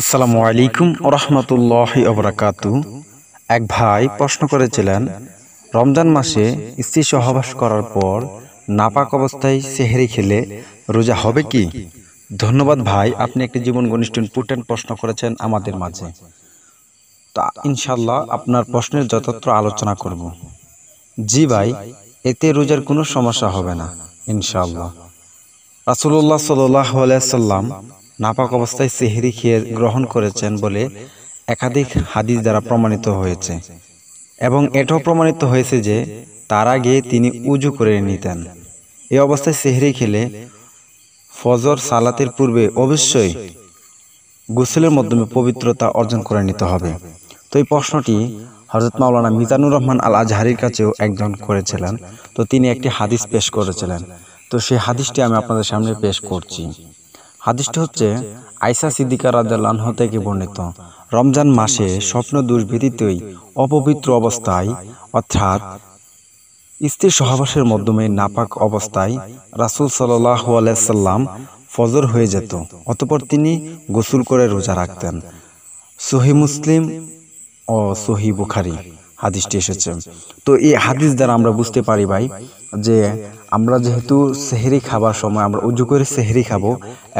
আসসালামু আলাইকুম রহমতুল্লাহ অবরাকাত এক ভাই প্রশ্ন করেছিলেন রমজান মাসে স্ত্রী সহবাস করার পর নাপাক অবস্থায় সেহেরি খেলে রোজা হবে কি ধন্যবাদ ভাই আপনি একটি জীবন ঘনিষ্ঠ ইম্পর্টেন্ট প্রশ্ন করেছেন আমাদের মাঝে তা ইনশাল্লাহ আপনার প্রশ্নের যথার্থ আলোচনা করব জি ভাই এতে রোজার কোনো সমস্যা হবে না ইনশাল্লাহ রাসুল্লাহ সাল্লাম নাপাক অবস্থায় সেহেরি খেয়ে গ্রহণ করেছেন বলে একাধিক হাদিস দ্বারা প্রমাণিত হয়েছে এবং এটাও প্রমাণিত হয়েছে যে তার আগে তিনি উজু করে নিতেন এই অবস্থায় সেহরি খেলে ফজর সালাতের পূর্বে অবশ্যই গোসলের মাধ্যমে পবিত্রতা অর্জন করে নিতে হবে তো এই প্রশ্নটি হজরত মাওলানা মিজানুর রহমান আল আজহারির কাছেও একজন করেছিলেন তো তিনি একটি হাদিস পেশ করেছিলেন তো সেই হাদিসটি আমি আপনাদের সামনে পেশ করছি হাদিসটি হচ্ছে আইসা সিদ্দিকা রাজাল্লাহ থেকে বর্ণিত রমজান মাসে স্বপ্ন দুর্বৃত্তই অপবিত্র অবস্থায় অর্থাৎ স্ত্রী সহবাসের মাধ্যমে নাপাক অবস্থায় রাসুল সাল্লাহ আলাইসাল্লাম ফজর হয়ে যেত অতপর তিনি গোসল করে রোজা রাখতেন সহি মুসলিম ও সহি বুখারি হাদিসটি এসেছে তো এই হাদিস দ্বারা আমরা বুঝতে পারি ভাই যে আমরা যেহেতু সেহেরি খাবার সময় আমরা উজু করে সেহেরি খাবো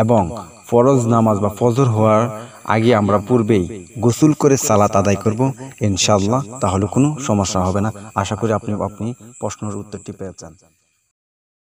এবং ফরজ নামাজ বা ফজর হওয়ার আগে আমরা পূর্বেই গোসল করে সালাত আদায় করব ইনশাল্লাহ তাহলে কোনো সমস্যা হবে না আশা করি আপনি আপনি প্রশ্নের উত্তরটি পেয়েছেন